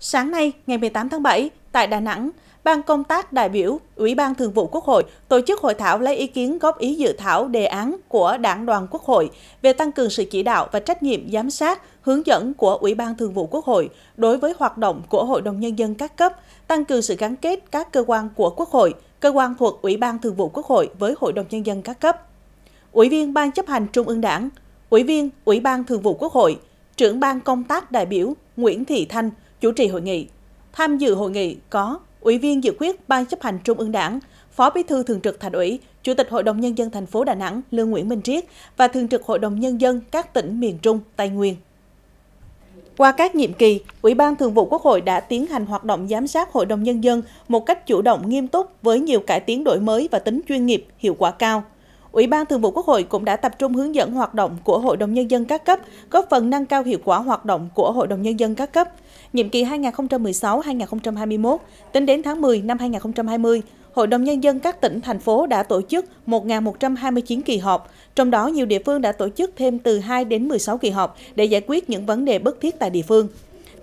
Sáng nay, ngày 18 tháng 7, tại Đà Nẵng, Ban công tác đại biểu, Ủy ban Thường vụ Quốc hội tổ chức hội thảo lấy ý kiến góp ý dự thảo đề án của Đảng đoàn Quốc hội về tăng cường sự chỉ đạo và trách nhiệm giám sát, hướng dẫn của Ủy ban Thường vụ Quốc hội đối với hoạt động của Hội đồng Nhân dân các cấp, tăng cường sự gắn kết các cơ quan của Quốc hội, cơ quan thuộc Ủy ban Thường vụ Quốc hội với Hội đồng Nhân dân các cấp. Ủy viên Ban chấp hành Trung ương Đảng, Ủy viên Ủy ban Thường vụ Quốc hội, trưởng ban công tác đại biểu Nguyễn Thị Thanh chủ trì hội nghị. Tham dự hội nghị có Ủy viên dự quyết Ban chấp hành Trung ương Đảng, Phó Bí thư Thường trực Thành ủy, Chủ tịch Hội đồng Nhân dân thành phố Đà Nẵng Lương Nguyễn Minh Triết và Thường trực Hội đồng Nhân dân các tỉnh miền Trung, Tây Nguyên. Qua các nhiệm kỳ, Ủy ban Thường vụ Quốc hội đã tiến hành hoạt động giám sát Hội đồng Nhân dân một cách chủ động nghiêm túc với nhiều cải tiến đổi mới và tính chuyên nghiệp, hiệu quả cao. Ủy ban Thường vụ Quốc hội cũng đã tập trung hướng dẫn hoạt động của Hội đồng Nhân dân các cấp, góp phần nâng cao hiệu quả hoạt động của Hội đồng Nhân dân các cấp. Nhiệm kỳ 2016-2021, tính đến tháng 10 năm 2020, Hội đồng Nhân dân các tỉnh, thành phố đã tổ chức 1.129 kỳ họp, trong đó nhiều địa phương đã tổ chức thêm từ 2 đến 16 kỳ họp để giải quyết những vấn đề bất thiết tại địa phương.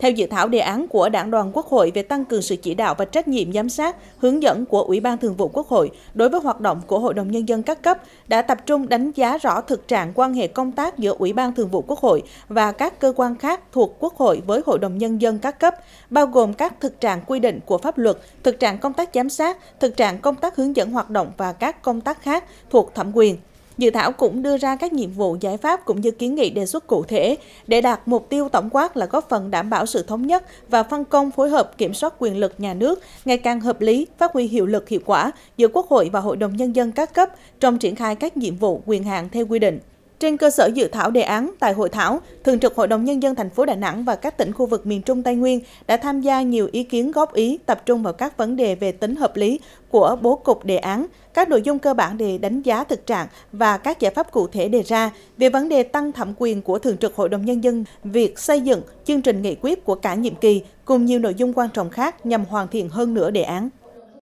Theo dự thảo đề án của Đảng đoàn Quốc hội về tăng cường sự chỉ đạo và trách nhiệm giám sát, hướng dẫn của Ủy ban Thường vụ Quốc hội đối với hoạt động của Hội đồng Nhân dân các cấp đã tập trung đánh giá rõ thực trạng quan hệ công tác giữa Ủy ban Thường vụ Quốc hội và các cơ quan khác thuộc Quốc hội với Hội đồng Nhân dân các cấp, bao gồm các thực trạng quy định của pháp luật, thực trạng công tác giám sát, thực trạng công tác hướng dẫn hoạt động và các công tác khác thuộc thẩm quyền. Dự thảo cũng đưa ra các nhiệm vụ giải pháp cũng như kiến nghị đề xuất cụ thể để đạt mục tiêu tổng quát là góp phần đảm bảo sự thống nhất và phân công phối hợp kiểm soát quyền lực nhà nước ngày càng hợp lý, phát huy hiệu lực hiệu quả giữa Quốc hội và Hội đồng Nhân dân các cấp trong triển khai các nhiệm vụ quyền hạn theo quy định. Trên cơ sở dự thảo đề án tại hội thảo, Thường trực Hội đồng nhân dân thành phố Đà Nẵng và các tỉnh khu vực miền Trung Tây Nguyên đã tham gia nhiều ý kiến góp ý tập trung vào các vấn đề về tính hợp lý của bố cục đề án, các nội dung cơ bản để đánh giá thực trạng và các giải pháp cụ thể đề ra về vấn đề tăng thẩm quyền của Thường trực Hội đồng nhân dân, việc xây dựng chương trình nghị quyết của cả nhiệm kỳ cùng nhiều nội dung quan trọng khác nhằm hoàn thiện hơn nữa đề án.